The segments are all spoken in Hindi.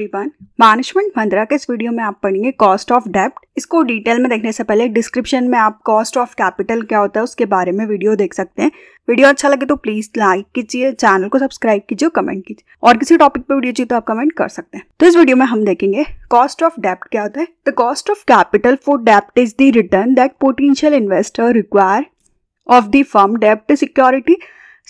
एवरीवन मैनेजमेंट मंद्रा के इस वीडियो में आप पढ़ेंगे कॉस्ट ऑफ डेप्ट इसको डिटेल में देखने से पहले डिस्क्रिप्शन में आप कॉस्ट ऑफ कैपिटल क्या होता है उसके बारे में वीडियो देख सकते हैं वीडियो अच्छा लगे तो प्लीज लाइक कीजिए चैनल को सब्सक्राइब कीजिए कमेंट कीजिए और किसी टॉपिक पे वीडियो चाहिए तो आप कमेंट कर सकते हैं तो इस वीडियो में हम देखेंगे कॉस्ट ऑफ डेप्ट क्या होता है the cost of capital for dept is the return that potential investor require of the firm dept security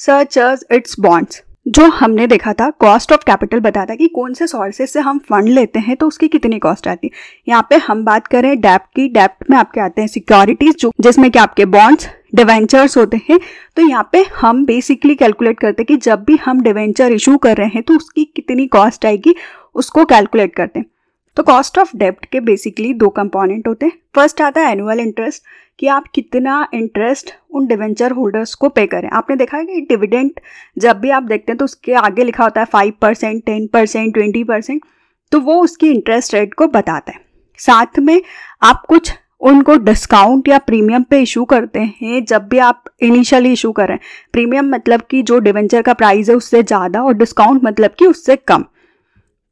search it's bonds जो हमने देखा था कॉस्ट ऑफ कैपिटल बताया था कि कौन से सोर्सेज से हम फंड लेते हैं तो उसकी कितनी कॉस्ट आती है यहाँ पे हम बात करें डेप्ट की डेप्ट में आपके आते हैं सिक्योरिटीज जो जिसमें कि आपके बॉन्ड्स डिवेंचर्स होते हैं तो यहाँ पे हम बेसिकली कैलकुलेट करते हैं कि जब भी हम डिवेंचर इशू कर रहे हैं तो उसकी कितनी कॉस्ट आएगी उसको कैलकुलेट करते हैं तो कॉस्ट ऑफ डेप्ट के बेसिकली दो कंपोनेंट होते हैं फर्स्ट आता है एनुअल इंटरेस्ट कि आप कितना इंटरेस्ट उन डिवेंचर होल्डर्स को पे करें आपने देखा है कि डिविडेंट जब भी आप देखते हैं तो उसके आगे लिखा होता है five percent ten percent twenty percent तो वो उसकी इंटरेस्ट रेट को बताता है साथ में आप कुछ उनको डिस्काउंट या प्रीमियम पे इशू करते हैं जब भी आप इनिशियली इशू करें प्रीमियम मतलब कि जो डिवेंचर का प्राइस है उससे ज़्यादा और डिस्काउंट मतलब कि उससे कम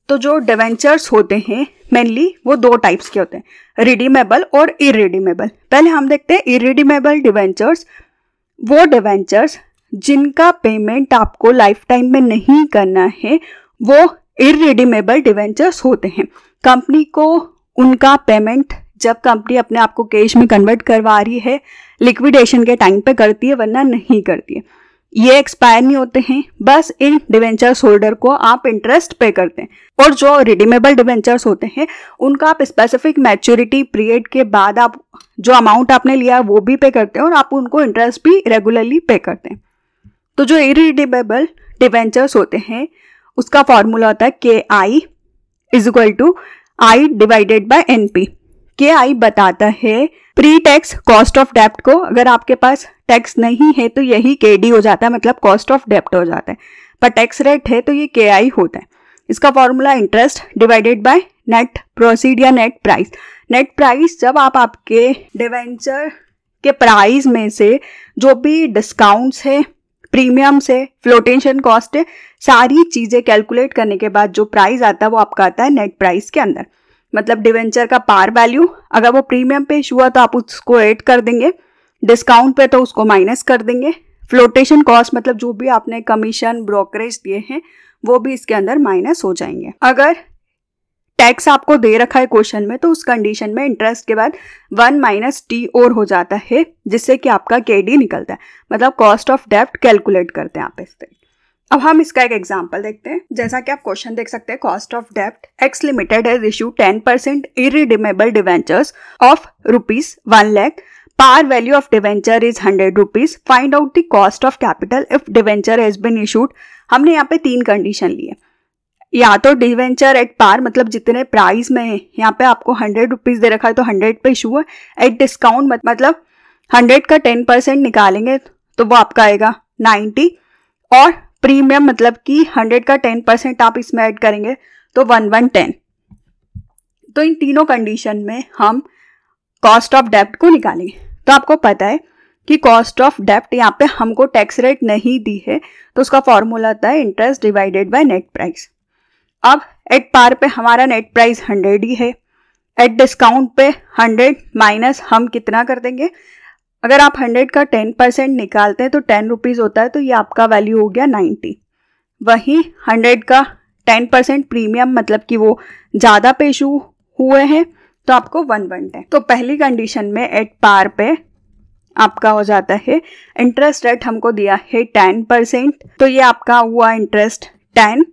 तो जो डिवेंचर्स होते हैं मेनली वो दो टाइप्स के होते हैं रिडीमेबल और इरिडीमेबल पहले हम देखते हैं इरिडीमेबल डिवेंचर्स वो डिवेंचर्स जिनका पेमेंट आपको लाइफ टाइम में नहीं करना है वो इरिडीमेबल डिवेंचर्स होते हैं कंपनी को उनका पेमेंट जब कंपनी अपने आप को कैश में कन्वर्ट करवा रही है लिक्विडेशन के टाइम पे करती है वरना नहीं करती है ये एक्सपायर नहीं होते हैं बस इन डिवेंचर्स होल्डर को आप इंटरेस्ट पे करते हैं और जो रिडीमेबल डिवेंचर्स होते हैं उनका आप स्पेसिफिक मैच्योरिटी पीरियड के बाद आप जो अमाउंट आपने लिया वो भी पे करते हैं और आप उनको इंटरेस्ट भी रेगुलरली पे करते हैं तो जो इरिडीमेबल डिवेंचर्स होते हैं उसका फॉर्मूला होता है K I is equal to I divided by N P K I बताता है प्री टैक्स कॉस्ट ऑफ डेप्ट को अगर आपके पास टैक्स नहीं है तो यही के डी हो जाता है मतलब कॉस्ट ऑफ डेप्ट हो जाता है पर टैक्स रेट है तो ये के आई होता है इसका formula interest divided by net proceed या नेट प्राइस नेट प्राइस जब आप आपके डिवेंचर के प्राइस में से जो भी डिस्काउंट्स है प्रीमियम से फ्लोटेशन कॉस्ट है सारी चीज़ें कैलकुलेट करने के बाद जो प्राइस आता है वो आपका आता है नेट प्राइस के अंदर मतलब डिवेंचर का पार वैल्यू अगर वो प्रीमियम पे इशू हुआ तो आप उसको ऐड कर देंगे डिस्काउंट पे तो उसको माइनस कर देंगे फ्लोटेशन कॉस्ट मतलब जो भी आपने कमीशन ब्रोकरेज दिए हैं वो भी इसके अंदर माइनस हो जाएंगे अगर टैक्स आपको दे रखा है क्वेश्चन में तो उस कंडीशन में इंटरेस्ट के बाद वन माइनस टी और हो जाता है जिससे कि आपका के डी निकलता है मतलब कॉस्ट ऑफ डेप्ट कैलकुलेट करते हैं आप इस तरीके अब हम इसका एक एग्जाम्पल देखते हैं जैसा कि आप क्वेश्चन देख सकते हैं कॉस्ट ऑफ डेप्ट X limited has issue ten percent irredeemable debentures of rupees one lakh par value of debenture is hundred rupees find out the cost of capital if debenture has been issued हमने यहाँ पे तीन कंडीशन लिए या तो डिवेंचर एट पार मतलब जितने प्राइस में है यहाँ पे आपको हंड्रेड रुपीज दे रखा है तो हंड्रेड पे इशू है एट डिस्काउंट मतलब हंड्रेड का टेन परसेंट निकालेंगे तो वो आपका आएगा नाइन्टी और प्रीमियम मतलब कि हंड्रेड का टेन परसेंट आप इसमें ऐड करेंगे तो वन वन टेन तो इन तीनों कंडीशन में हम कॉस्ट ऑफ डेप्ट को निकालेंगे तो आपको पता है कि कॉस्ट ऑफ डेप्ट यहाँ पे हमको टैक्स रेट नहीं दी है तो उसका फॉर्मूला था है interest divided by net price अब एट पार पे हमारा नेट प्राइस हंड्रेड ही है एट डिस्काउंट पे हंड्रेड माइनस हम कितना कर देंगे अगर आप हंड्रेड का टेन परसेंट निकालते हैं तो टेन रुपीज़ होता है तो ये आपका वैल्यू हो गया नाइन्टी वहीं हंड्रेड का टेन परसेंट प्रीमियम मतलब कि वो ज़्यादा पेश हुए हैं तो आपको वन वन टेन तो पहली कंडीशन में एट पार पे आपका हो जाता है इंटरेस्ट रेट हमको दिया है टेन परसेंट तो ये आपका हुआ इंटरेस्ट टेन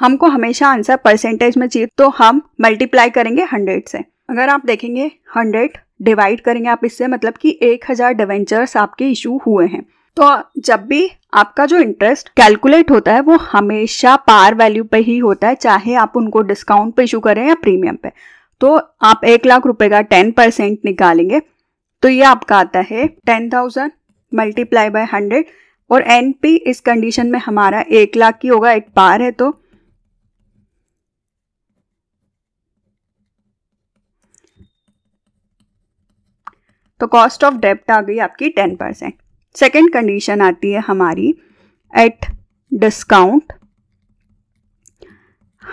हमको हमेशा आंसर परसेंटेज में चाहिए तो हम मल्टीप्लाई करेंगे हंड्रेड से अगर आप देखेंगे हंड्रेड डिवाइड करेंगे आप इससे मतलब कि एक हज़ार डिवेंचर्स आपके इशू हुए हैं तो जब भी आपका जो इंटरेस्ट कैलकुलेट होता है वो हमेशा पार वैल्यू पे ही होता है चाहे आप उनको डिस्काउंट पे इशू करें या प्रीमियम पे तो आप एक लाख रुपए का टेन परसेंट निकालेंगे तो ये आपका आता है ten thousand multiply by hundred और एन पी इस कंडीशन में हमारा एक लाख की होगा एक पार है तो तो कॉस्ट ऑफ डेप्ट आ गई आपकी टेन परसेंट सेकेंड कंडीशन आती है हमारी एट डिस्काउंट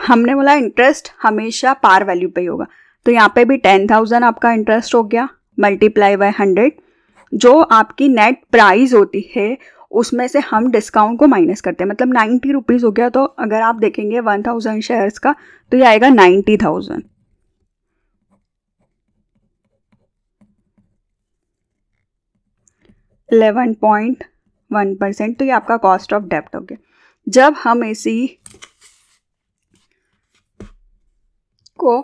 हमने बोला इंटरेस्ट हमेशा पार वैल्यू पे ही होगा तो यहाँ पे भी टेन थाउजेंड आपका इंटरेस्ट हो गया मल्टीप्लाई बाय हंड्रेड जो आपकी नेट प्राइस होती है उसमें से हम डिस्काउंट को माइनस करते हैं मतलब नाइन्टी रुपीज़ हो गया तो अगर आप देखेंगे वन थाउजेंड शेयर्स का तो ये आएगा ninety thousand eleven point one percent तो ये आपका कॉस्ट ऑफ डेप्ट हो गया जब हम इसी को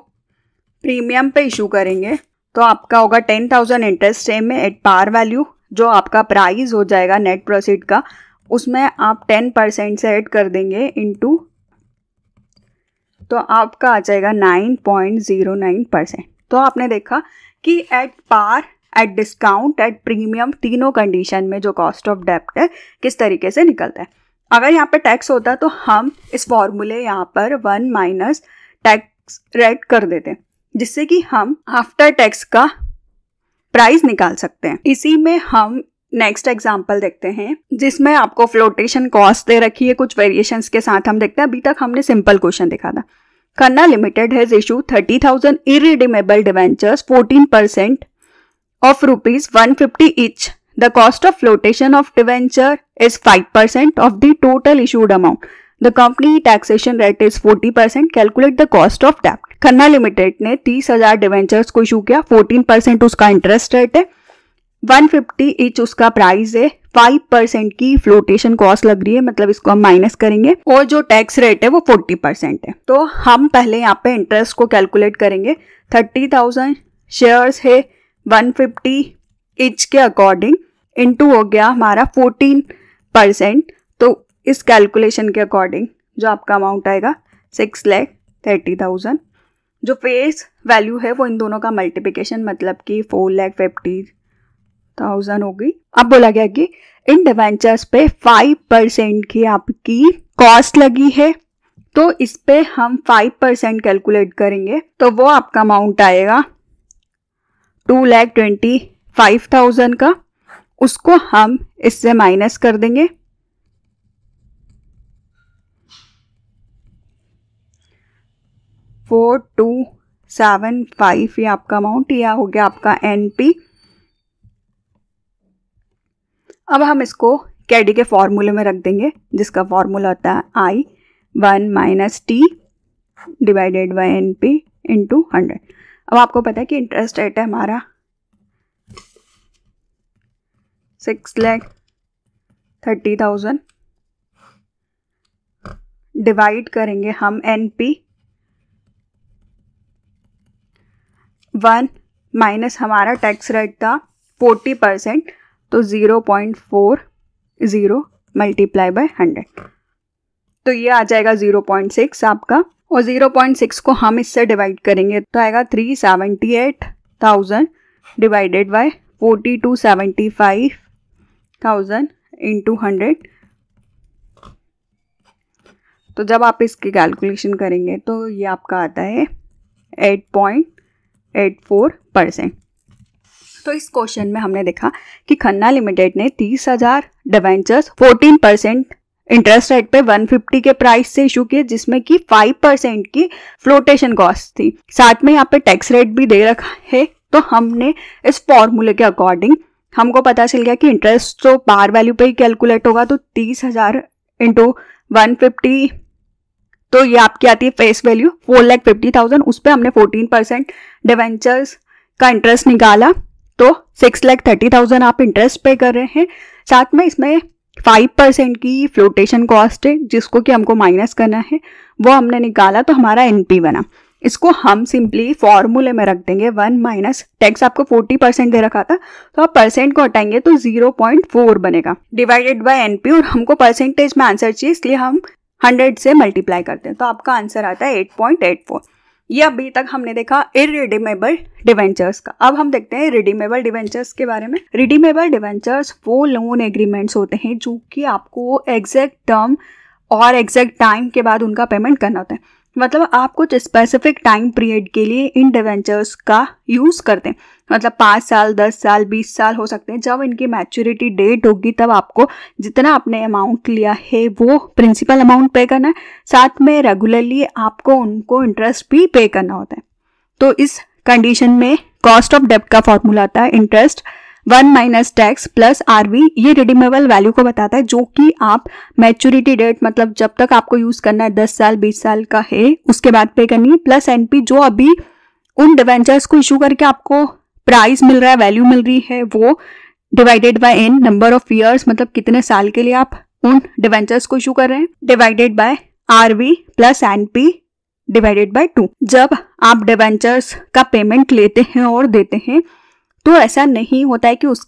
प्रीमियम पे इशू करेंगे तो आपका होगा टेन थाउजेंड इंटरेस्ट सेम में एट पार वैल्यू जो आपका प्राइस हो जाएगा नेट प्रोसीड का उसमें आप टेन परसेंट से ऐड कर देंगे इनटू तो आपका आ जाएगा nine point zero nine percent तो आपने देखा कि at par at discount at premium तीनों कंडीशन में जो कॉस्ट ऑफ डेप्ट है किस तरीके से निकलता है अगर यहाँ पर टैक्स होता तो हम इस फॉर्मूले यहाँ पर वन माइनस टैक्स रेड कर देते जिससे कि हम आफ्टर टैक्स का प्राइस निकाल सकते हैं इसी में हम नेक्स्ट एग्जाम्पल देखते हैं जिसमें आपको फ्लोटेशन कॉस्ट दे रखी है कुछ वेरिएशन के साथ हम देखते हैं अभी तक हमने सिंपल क्वेश्चन देखा था Khanna limited has issue thirty thousand irredeemable debentures fourteen percent of rupees 150 each. The cost of flotation of debenture is 5% of the total issued amount. The company taxation rate is 40%. Calculate the cost of debt. khanna limited ne 30,000 debentures ko issue kiya 14% uska interest rate hai 150 each उसका प्राइस है 5% की फ्लोटेशन कॉस्ट लग रही है मतलब इसको हम माइनस करेंगे और जो टैक्स रेट है वो 40% है तो हम पहले यहाँ पे इंटरेस्ट को कैलकुलेट करेंगे 30,000 शेयर्स है 150 इंच के अकॉर्डिंग इनटू हो गया हमारा 14 परसेंट तो इस कैलकुलेशन के अकॉर्डिंग जो आपका अमाउंट आएगा सिक्स लैख थर्टी थाउजेंड जो फेस वैल्यू है वो इन दोनों का मल्टीप्लिकेशन मतलब कि फोर लैख फिफ्टी थाउजेंड होगी अब बोला गया कि इन डिवेंचर्स पे फाइव परसेंट की आपकी कॉस्ट लगी है तो इस पे हम फाइव परसेंट कैलकुलेट करेंगे तो वो आपका अमाउंट आएगा two lakh twenty five thousand का उसको हम इससे माइनस कर देंगे फोर टू सेवन फाइव ये आपका अमाउंट या हो गया आपका एन पी अब हम इसको कैडी के फॉर्मूले में रख देंगे जिसका फॉर्मूला होता है I one minus T divided by N P into hundred अब आपको पता है कि इंटरेस्ट रेट है हमारा six lakh thirty thousand divide करेंगे हम एन पी वन माइनस हमारा टैक्स रेट था फोर्टी परसेंट तो zero point four zero multiply by hundred तो ये आ जाएगा जीरो पॉइंट सिक्स आपका और जीरो पॉइंट सिक्स को हम इससे डिवाइड करेंगे तो आएगा three seventy eight thousand divided by forty two seventy five thousand hundred तो जब आप इसकी कैलकुलेशन करेंगे तो ये आपका आता है eight point eight four percent तो इस क्वेश्चन में हमने देखा कि खन्ना लिमिटेड ने तीस हजार debentures fourteen percent interest rate पे 150 के प्राइस से इशू किए जिसमें कि 5 परसेंट की फ्लोटेशन कॉस्ट थी साथ में यहाँ पे टैक्स रेट भी दे रखा है तो हमने इस फॉर्मूले के अकॉर्डिंग हमको पता चल गया कि इंटरेस्ट तो बार वैल्यू पे ही कैलकुलेट होगा तो तीस हजार इंटू वन फिफ्टी तो ये आपकी आती है face value four lakh fifty thousand उस पर हमने फोर्टीन परसेंट डिवेंचर्स का इंटरेस्ट निकाला तो सिक्स लैख थर्टी थाउजेंड आप इंटरेस्ट पे कर रहे हैं साथ में इसमें फाइव परसेंट की फ्लोटेशन कॉस्ट है जिसको कि हमको माइनस करना है वो हमने निकाला तो हमारा एन बना इसको हम सिंपली फॉर्मूले में रख देंगे वन माइनस टैक्स आपको फोर्टी परसेंट दे रखा था तो आप परसेंट को हटाएंगे तो जीरो पॉइंट फोर बनेगा डिवाइडेड बाय एनपी और हमको परसेंटेज में आंसर चाहिए इसलिए हम हंड्रेड से मल्टीप्लाई करते हैं तो आपका आंसर आता है एट पॉइंट एट फोर ये अभी तक हमने देखा इरेडीमेबल डिवेंचर्स का अब हम देखते हैं रिडीमेबल डिवेंचर्स के बारे में रिडीमेबल डिवेंचर्स वो लोन एग्रीमेंट्स होते हैं जो कि आपको एग्जैक्ट टर्म और एग्जैक्ट टाइम के बाद उनका पेमेंट करना होता है मतलब आप कुछ स्पेसिफिक टाइम पीरियड के लिए इन डिवेंचर्स का यूज़ करते हैं मतलब पाँच साल दस साल बीस साल हो सकते हैं जब इनकी मैच्योरिटी डेट होगी तब आपको जितना आपने अमाउंट लिया है वो प्रिंसिपल अमाउंट पे करना है साथ में रेगुलरली आपको उनको इंटरेस्ट भी पे करना होता है तो इस कंडीशन में कॉस्ट ऑफ डेप्ट का फॉर्मूला आता है interest one minus tax plus RV ये रिडीमेबल वैल्यू को बताता है जो कि आप मैच्योरिटी डेट मतलब जब तक आपको यूज करना है दस साल बीस साल का है उसके बाद पे करनी है प्लस एनपी जो अभी उन डिवेंचर्स को इशू करके आपको प्राइस मिल रहा है वैल्यू मिल रही है वो divided by N number of years मतलब कितने साल के लिए आप उन डिवेंचर्स को इशू कर रहे हैं divided by R V plus N P divided by two जब आप डिवेंचर्स का पेमेंट लेते हैं और देते हैं तो ऐसा नहीं होता है कि उस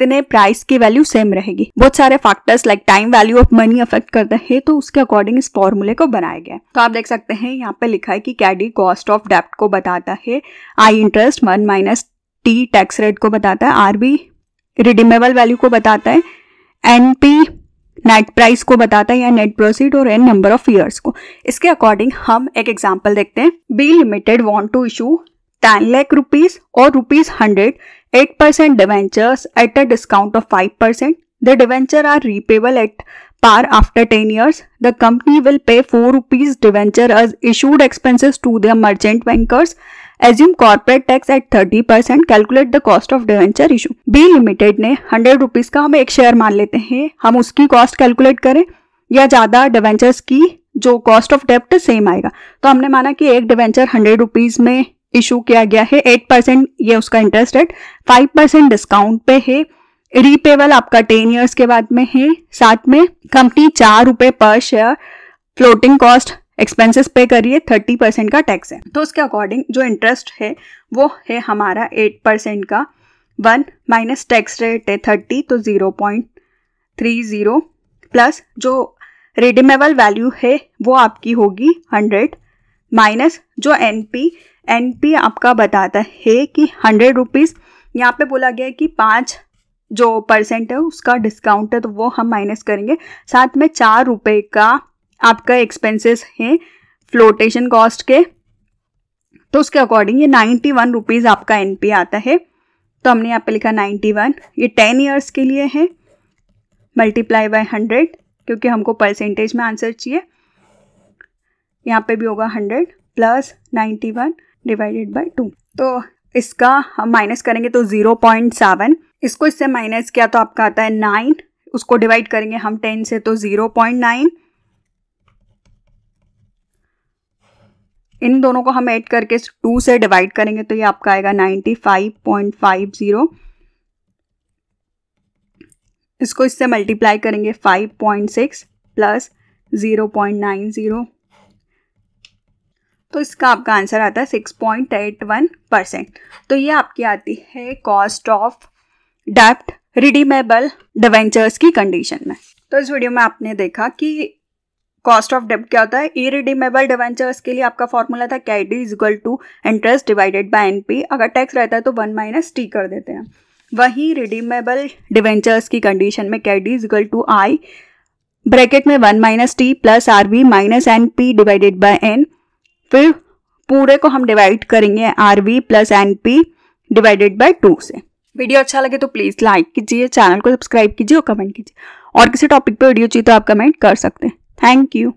इतने प्राइस की वैल्यू सेम रहेगी बहुत सारे factors like time value of money affect करते हैं तो उसके अकॉर्डिंग इस फॉर्मूले को बनाया गया तो आप देख सकते हैं यहाँ पे लिखा है कि कैडी कॉस्ट ऑफ डेप्ट को बताता है I interest one minus T tax rate को बताता है आर बी रिडीमेबल वैल्यू को बताता है एन पी नेट प्राइस को बताता है या नेट प्रोसीड और एन नंबर ऑफ ईयर्स को इसके अकॉर्डिंग हम एक एग्जाम्पल देखते हैं B limited want to issue ten lakh rupees और rupees hundred 8% debentures at a discount of 5%. The debenture are repayable at par after 10 years. The company will pay 4 rupees debenture as issued expenses to their merchant bankers. Assume corporate tax at 30%. Calculate the cost of debenture issue. B Limited ने 100 rupees का हम एक share मान लेते हैं हम उसकी cost calculate करें या ज़्यादा debentures की जो कॉस्ट ऑफ डेप्ट सेम आएगा तो हमने माना कि एक डिवेंचर हंड्रेड रुपीज़ में इशू किया गया है एट परसेंट ये उसका interest rate five percent discount पे है रीपेबल आपका टेन ईयर्स के बाद में है साथ में कंपनी चार रुपए पर शेयर फ्लोटिंग कॉस्ट एक्सपेंसेस पे करिए थर्टी परसेंट का टैक्स है तो उसके अकॉर्डिंग जो इंटरेस्ट है वो है हमारा एट परसेंट का वन माइनस टैक्स रेट है थर्टी तो zero point three zero plus जो रिडीमेबल वैल्यू है वो आपकी होगी हंड्रेड माइनस जो एन पी पी आपका बताता है कि हंड्रेड रुपीज़ यहाँ पे बोला गया है कि पाँच जो परसेंट है उसका डिस्काउंट है तो वो हम माइनस करेंगे साथ में चार रुपये का आपका एक्सपेंसेस है फ्लोटेशन कॉस्ट के तो उसके अकॉर्डिंग ये नाइन्टी वन रुपीज़ आपका एन पी आता है तो हमने यहाँ पे लिखा नाइन्टी वन ये टेन ईयर्स के लिए है मल्टीप्लाई बाय हंड्रेड क्योंकि हमको परसेंटेज में आंसर चाहिए यहाँ पे भी होगा hundred plus ninety one divided by two तो इसका हम माइनस करेंगे तो ज़ीरो पॉइंट सेवन इसको इससे माइनस किया तो आपका आता है नाइन उसको डिवाइड करेंगे हम टेन से तो ज़ीरो पॉइंट नाइन इन दोनों को हम ऐड करके टू से डिवाइड करेंगे तो ये आपका आएगा ninety five point five zero इसको इससे मल्टीप्लाई करेंगे five point six plus zero point nine zero तो इसका आपका आंसर आता है six point eight one percent तो ये आपकी आती है कॉस्ट ऑफ डेप्ट रिडीमेबल डिवेंचर्स की कंडीशन में तो इस वीडियो में आपने देखा कि कॉस्ट ऑफ डेप्ट क्या होता है ई रिडीमेबल डिवेंचर्स के लिए आपका फॉर्मूला था Kd is equal to interest divided by NP अगर टैक्स रहता है तो वन माइनस टी कर देते हैं वहीं रिडीमेबल डिवेंचर्स की कंडीशन में Kd is equal to I bracket में one minus T plus R V minus N P divided by N फिर पूरे को हम डिवाइड करेंगे R V plus N P divided by two से वीडियो अच्छा लगे तो प्लीज़ लाइक कीजिए चैनल को सब्सक्राइब कीजिए और कमेंट कीजिए और किसी टॉपिक पे वीडियो चाहिए तो आप कमेंट कर सकते हैं थैंक यू